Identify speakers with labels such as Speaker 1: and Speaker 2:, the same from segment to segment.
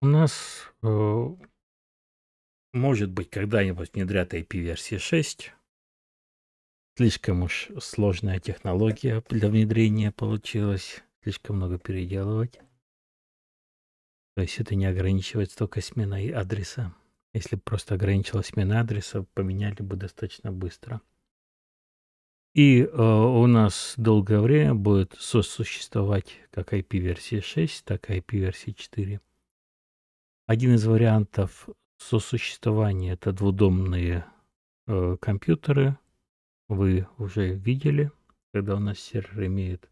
Speaker 1: У нас э, может быть когда-нибудь внедрят IP-версии 6. Слишком уж
Speaker 2: сложная технология для внедрения получилась. Слишком много переделывать. То есть это не ограничивается только сменой адреса. Если бы просто ограничилась смена адреса, поменяли бы достаточно быстро. И э, у нас долгое время будет сосуществовать как IP-версия 6, так и IP-версия 4. Один из вариантов сосуществования – это двудомные э, компьютеры. Вы уже видели, когда у нас сервер имеет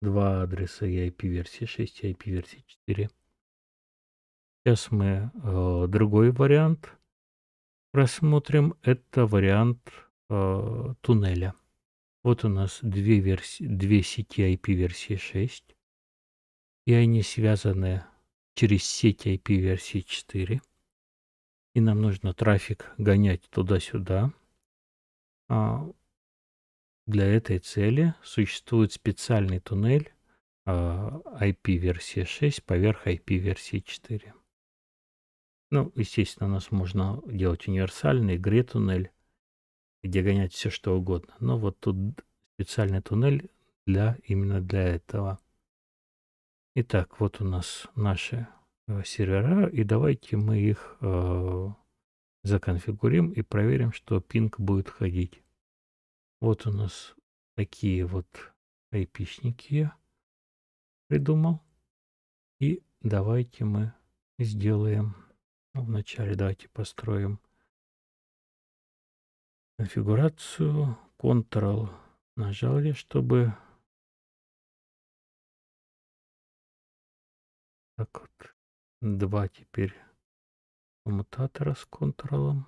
Speaker 2: два адреса и IP-версии 6 и IP-версии 4. Сейчас мы э, другой вариант рассмотрим. Это вариант э, туннеля. Вот у нас две, версии, две сети IP версии 6. И они связаны через сеть IP версии 4. И нам нужно трафик гонять туда-сюда. А для этой цели существует специальный туннель IP а, версии 6 поверх IP версии 4. Ну, естественно, у нас можно делать универсальный гре-туннель, где гонять все что угодно. Но вот тут специальный туннель для именно для этого. Итак, вот у нас наши э, сервера, и давайте мы их э, законфигурим и проверим, что пинг будет ходить. Вот у нас такие вот айпишники я придумал. И давайте мы сделаем Вначале давайте построим
Speaker 1: конфигурацию. Ctrl нажали, чтобы так вот два теперь коммутатора с Ctrl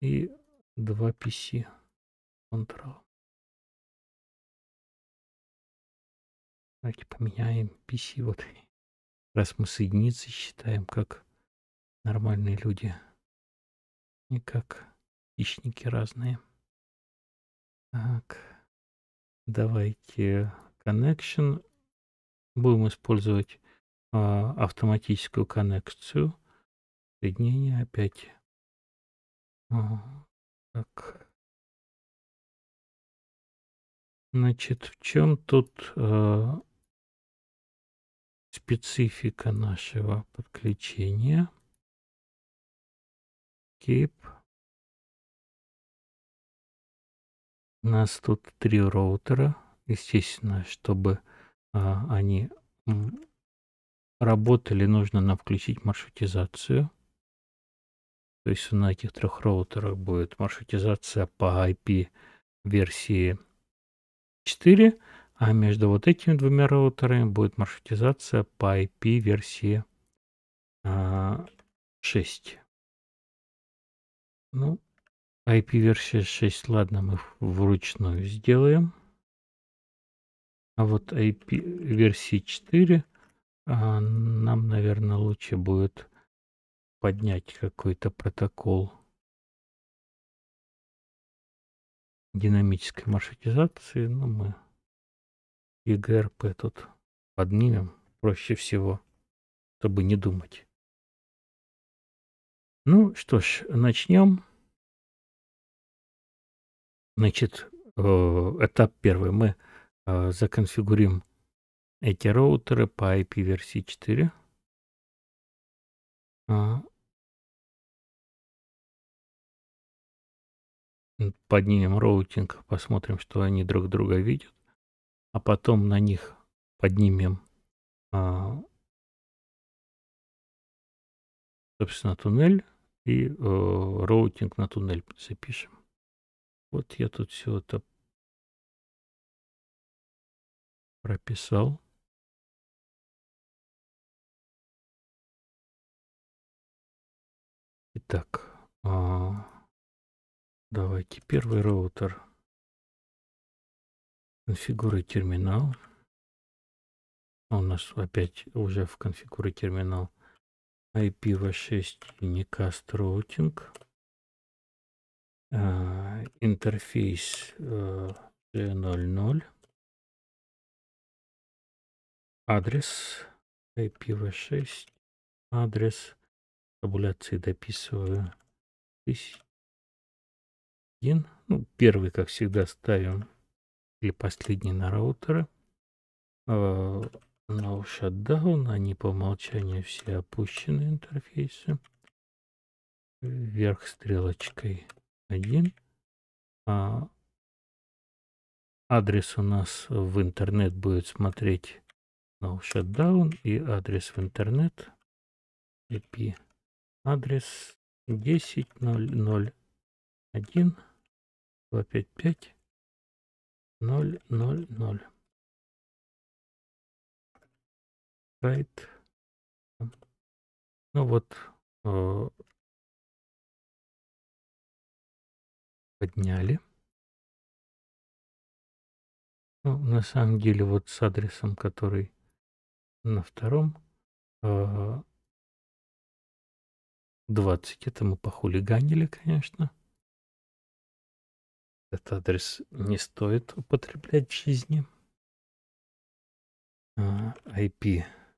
Speaker 1: и два PC Ctrl. Давайте поменяем PC вот раз мы с единицей считаем, как нормальные люди, не как хищники разные. Так, давайте
Speaker 2: connection. Будем использовать а, автоматическую коннекцию.
Speaker 1: Соединение опять. А, так. Значит, в чем тут а, специфика нашего подключения. Keep. У нас тут три роутера. Естественно, чтобы
Speaker 2: а, они работали, нужно нам включить маршрутизацию. То есть на этих трех роутерах будет маршрутизация по IP версии 4. А между вот этими двумя роутерами будет маршрутизация по IP версии
Speaker 1: а, 6. Ну, IP-версия 6, ладно, мы вручную сделаем. А вот
Speaker 2: IP версии 4 а, нам, наверное, лучше будет
Speaker 1: поднять какой-то протокол динамической маршрутизации, но ну, мы ЕГРП тут поднимем проще всего, чтобы не думать. Ну что ж, начнем. Значит, э, этап первый. Мы э, законфигурим эти роутеры по IP версии 4. А. Поднимем роутинг, посмотрим, что они друг друга видят а потом на них поднимем, а, собственно, туннель и э, роутинг на туннель запишем. Вот я тут все это прописал. Итак, а, давайте первый роутер конфигуры терминал. А у нас опять уже в конфигуре терминал
Speaker 2: IPv6 unicast routing.
Speaker 1: интерфейс э, G00. Адрес IPv6. Адрес табуляции дописываю. 1001. Ну,
Speaker 2: первый, как всегда, ставим или последний на роутеры. Uh, no shutdown, они по умолчанию все опущены
Speaker 1: интерфейсы.
Speaker 2: Вверх стрелочкой 1. А, адрес у нас в интернет будет смотреть no shutdown и адрес в интернет
Speaker 1: IP адрес 10.0.0.1 255 ноль ноль ноль Right. Ну вот, э, подняли. Ну, на самом деле, вот с адресом, который на втором, э, 20, это мы похулиганили, конечно. Этот адрес не стоит употреблять в жизни. IP а,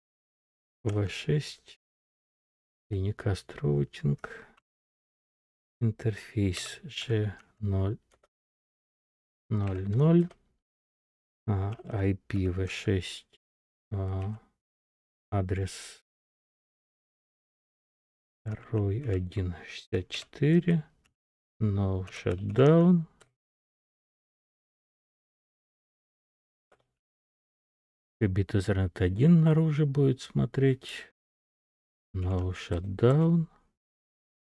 Speaker 1: v6. Клиника Астроутинг. Интерфейс G0. 0.0, IP v 6 а, адрес 2.1.64, no shutdown, Кабит из рент 1 наружу будет смотреть. Now shutdown.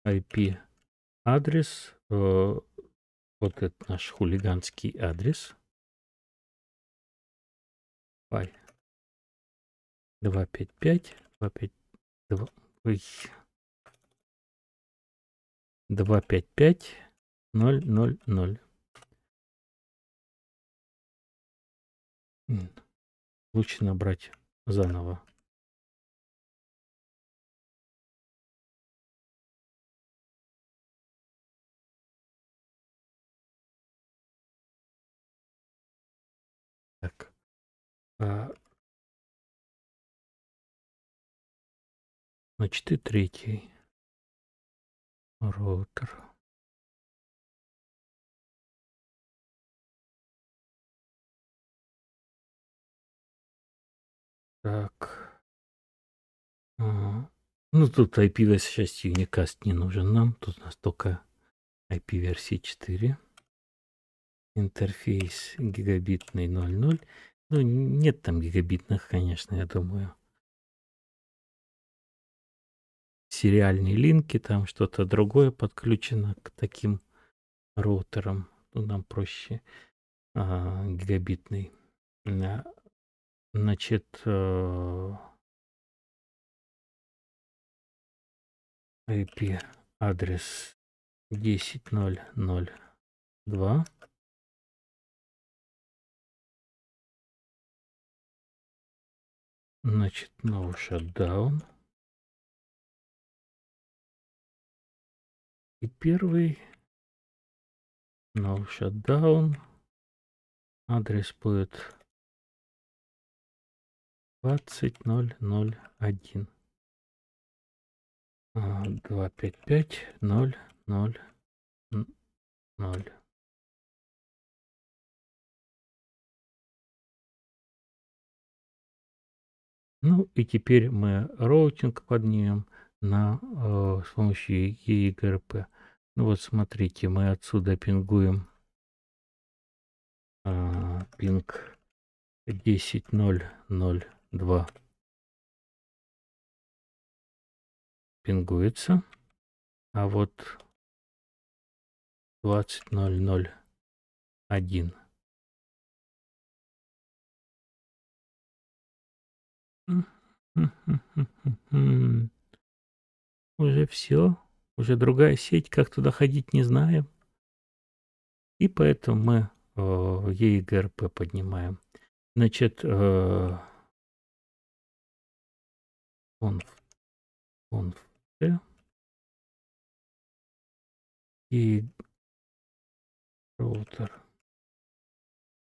Speaker 1: IP адрес. Э, вот это наш хулиганский адрес. Пай. 255. 252. Ой. 255 000 лучше набрать заново так а... значит и третий роутер Так. Ага. Ну, тут
Speaker 2: IP-версия, сейчас Unicast не нужен нам. Тут у настолько IP-версии 4.
Speaker 1: Интерфейс гигабитный 0.0. Ну, нет там гигабитных, конечно, я думаю.
Speaker 2: Сериальные линки, там что-то другое подключено к таким роутерам.
Speaker 1: Ну, нам проще а, гигабитный. Значит, э, IP адрес 10.0.0.2. Значит, новый shutdown И первый новый shutdown Адрес будет двадцать ноль ноль один а, два пять пять ноль ноль ноль Ну и теперь мы роутинг поднимем на,
Speaker 2: э, с помощью EGRP. Ну вот смотрите, мы отсюда пингуем
Speaker 1: э, пинг 10.0.0.0 два Пингуется. А вот 20.001. Уже все, уже другая сеть, как туда ходить не знаем. И поэтому мы э, ЕИГРП поднимаем. Значит, э, conf, conf и роутер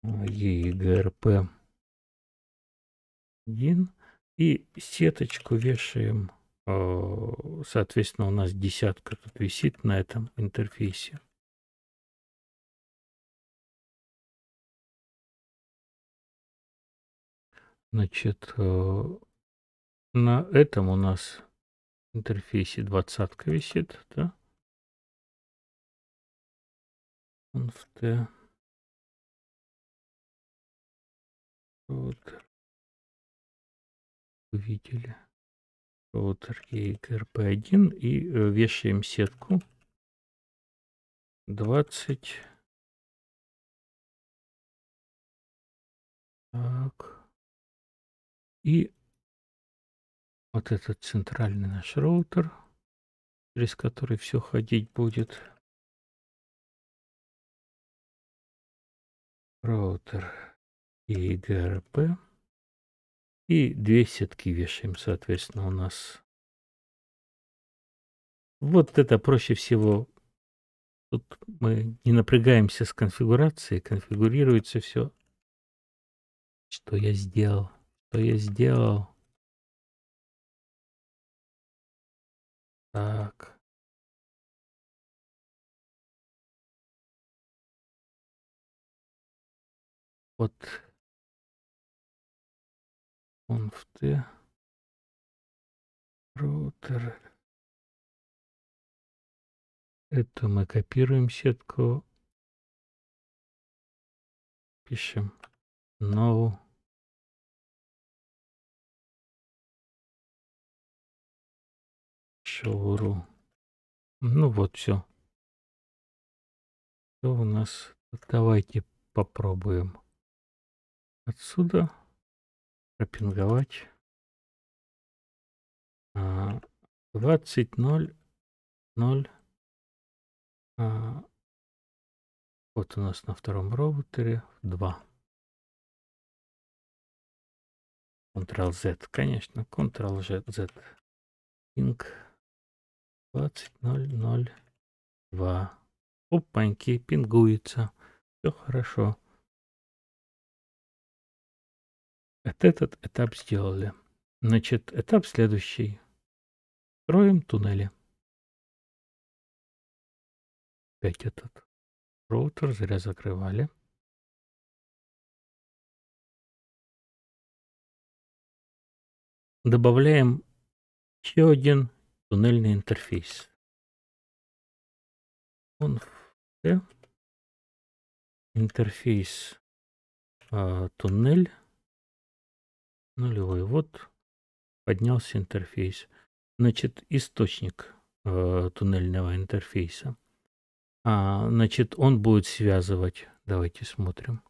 Speaker 1: EGRP э, 1 и сеточку вешаем э, соответственно у нас десятка тут висит на этом интерфейсе значит э, на этом у нас интерфейсе двадцатка висит, да? Conft. Вот. Увидели. Вот RP1 и э, вешаем сетку. 20. Так. И вот этот центральный наш роутер, через который все ходить будет. Роутер и ГРП. И две сетки вешаем, соответственно, у нас. Вот это проще всего. Тут мы не напрягаемся с конфигурацией, конфигурируется все. Что я сделал? Что я сделал? Так. Вот. Он в Т. Роутер. Это мы копируем сетку. Пишем no шоуру. Ну вот, все. Все у нас. Давайте попробуем отсюда пропинговать. 20.0.0. А, а, вот у нас на втором роутере 2. Ctrl-Z, конечно, Ctrl-Z. Inc. 20.002. Опаньки, пингуется. Все хорошо. Вот этот этап сделали. Значит, этап следующий. Строим туннели. Опять этот роутер зря закрывали. Добавляем еще один туннельный интерфейс. Он в э, интерфейс а, туннель нулевой. Вот поднялся интерфейс. Значит,
Speaker 2: источник а, туннельного интерфейса. А, значит, он будет связывать. Давайте смотрим.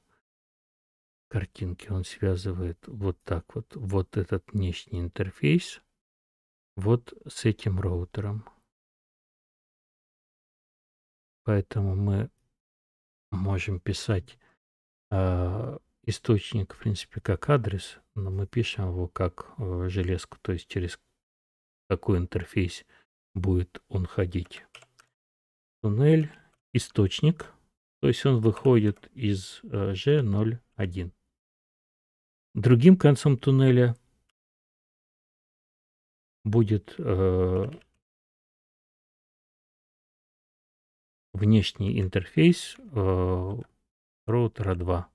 Speaker 2: Картинки он связывает вот
Speaker 1: так вот. Вот этот внешний интерфейс вот с этим роутером. Поэтому мы можем писать э, источник, в принципе, как адрес,
Speaker 2: но мы пишем его как э, железку, то есть через какой интерфейс будет он ходить. Туннель, источник, то есть он выходит из э, G01. Другим
Speaker 1: концом туннеля будет э, внешний интерфейс э, роутера 2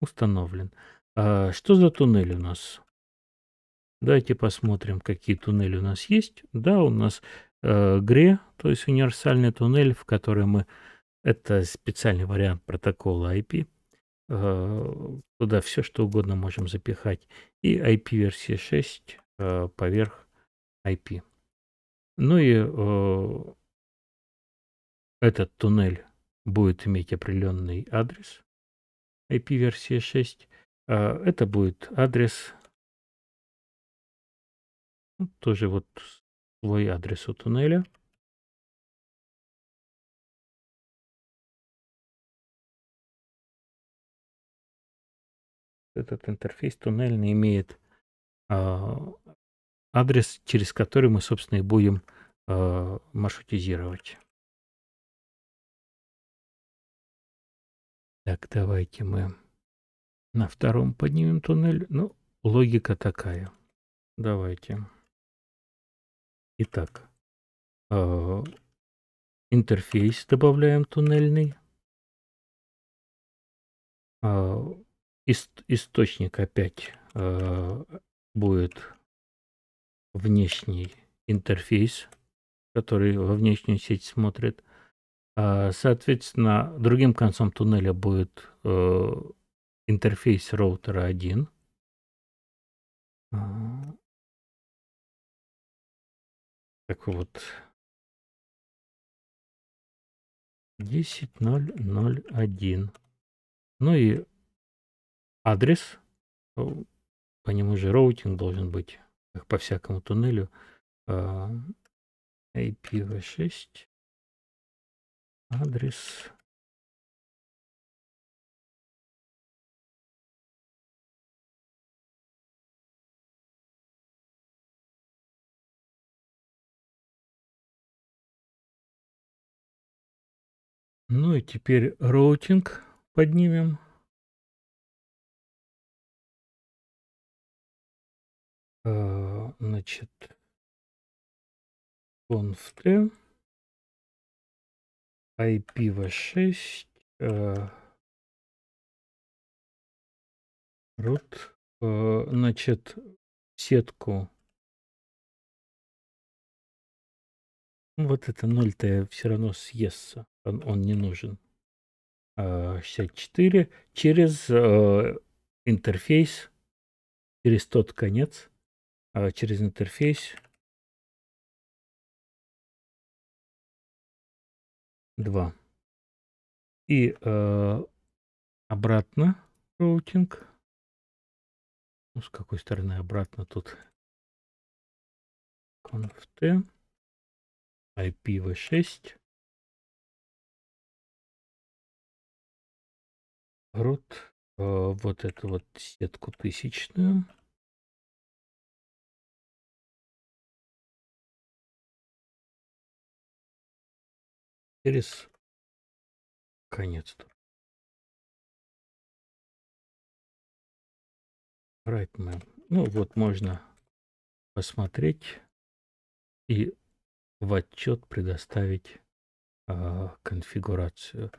Speaker 2: установлен. А, что за туннель у нас? Давайте посмотрим, какие туннели у нас есть. Да, у нас э, GRE, то есть универсальный туннель, в который мы... Это специальный вариант протокола IP. Э, туда все что угодно можем запихать. И IP версия 6 э, поверх IP. Ну и э, этот туннель будет иметь определенный адрес IP версия 6.
Speaker 1: А, это будет адрес, ну, тоже вот свой адрес у туннеля – этот интерфейс туннельный имеет а, адрес, через который мы, собственно, и будем а, маршрутизировать. Так, давайте мы на втором поднимем туннель. Ну, логика такая. Давайте. Итак, э, интерфейс добавляем туннельный ист источник опять э, будет
Speaker 2: внешний интерфейс, который во внешнюю сеть смотрит. А, соответственно, другим концом туннеля будет э, интерфейс
Speaker 1: роутера 1. А. Такой вот 10.0.0.1. Ну и адрес, э, по нему же роутинг должен быть, как по всякому туннелю. IPv6, а, адрес. Ну и теперь роутинг поднимем. Э, значит, conf IP IPv6, root, значит, сетку. Ну, вот это 0-то все равно съестся,
Speaker 2: он, он не нужен. 64 э, через э,
Speaker 1: интерфейс, через тот конец а, через интерфейс. два И э, обратно роутинг. Ну, с какой стороны обратно тут? Conft. IPv6. Рут. Э, вот эту вот сетку тысячную. через конец тура. Райтмен. Ну вот можно посмотреть и в отчет предоставить э,
Speaker 2: конфигурацию.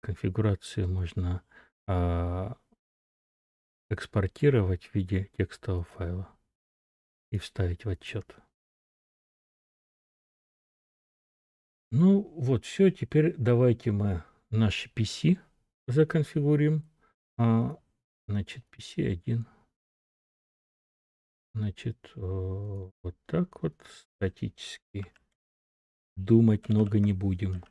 Speaker 2: Конфигурацию можно э,
Speaker 1: экспортировать в виде текстового файла и вставить в отчет. Ну вот,
Speaker 2: все, теперь давайте мы наши PC законфигурим. А, значит, PC1. Значит, э, вот
Speaker 1: так вот статически. Думать много не будем.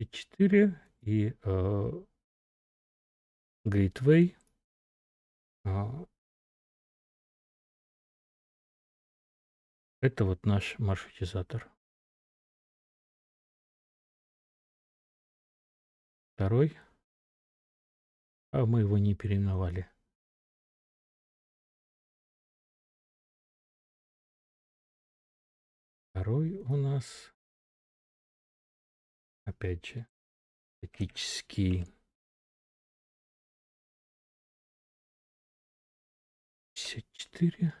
Speaker 1: P4 и э, Gateway. А, Это вот наш маршрутизатор. Второй. А мы его не переименовали. Второй у нас, опять же, статический пятьдесят четыре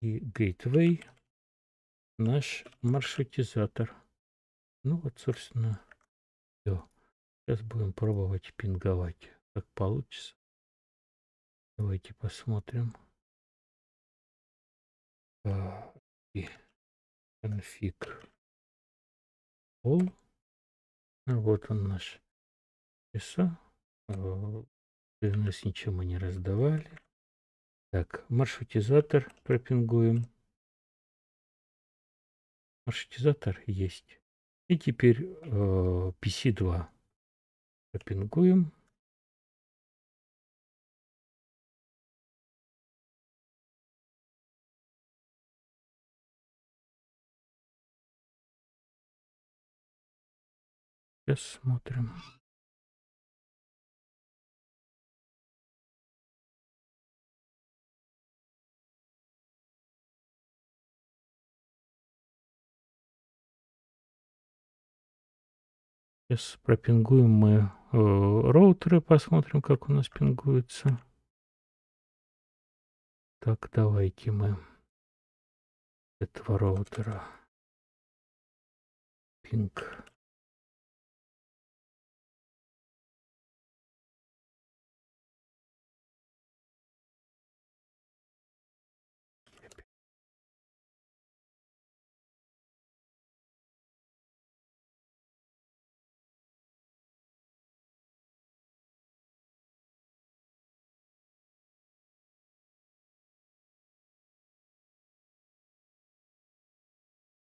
Speaker 1: и Gateway наш маршрутизатор. Ну вот, собственно, все. Сейчас будем пробовать пинговать, как получится. Давайте посмотрим. И конфиг. All. Ну, вот он наш часа. Э, нас ничем мы не
Speaker 2: раздавали. Так, маршрутизатор пропингуем.
Speaker 1: Маршрутизатор есть. И теперь э, PC2 пропингуем. Сейчас смотрим. Сейчас пропингуем мы э, роутеры, посмотрим, как у нас пингуется. Так, давайте мы этого роутера пинг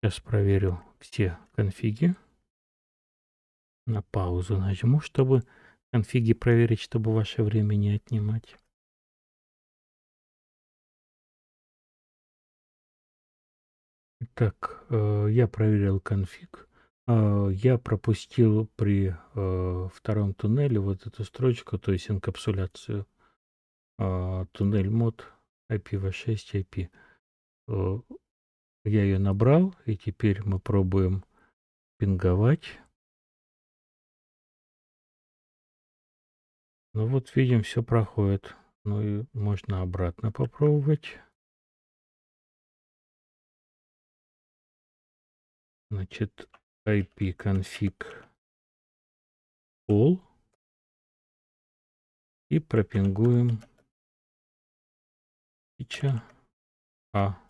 Speaker 1: Сейчас проверю все конфиги. На паузу нажму, чтобы конфиги проверить, чтобы ваше время не отнимать. Так, э, я проверил конфиг. Э, я пропустил при
Speaker 2: э, втором туннеле вот эту строчку, то есть инкапсуляцию. Туннель мод IPv6 IP. Я
Speaker 1: ее набрал, и теперь мы пробуем пинговать. Ну вот видим, все проходит. Ну и можно обратно попробовать. Значит, IP config all и пропингуем фича а.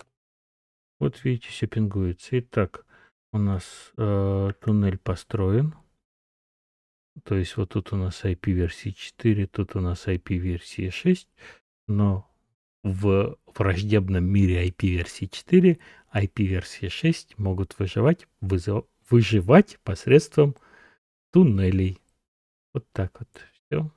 Speaker 1: Вот видите,
Speaker 2: все пингуется. Итак, у нас э, туннель построен. То есть вот тут у нас IP версии 4, тут у нас IP версии 6, но в враждебном мире IP версии 4 IP версии 6 могут выживать, вызов, выживать посредством
Speaker 1: туннелей. Вот так вот все.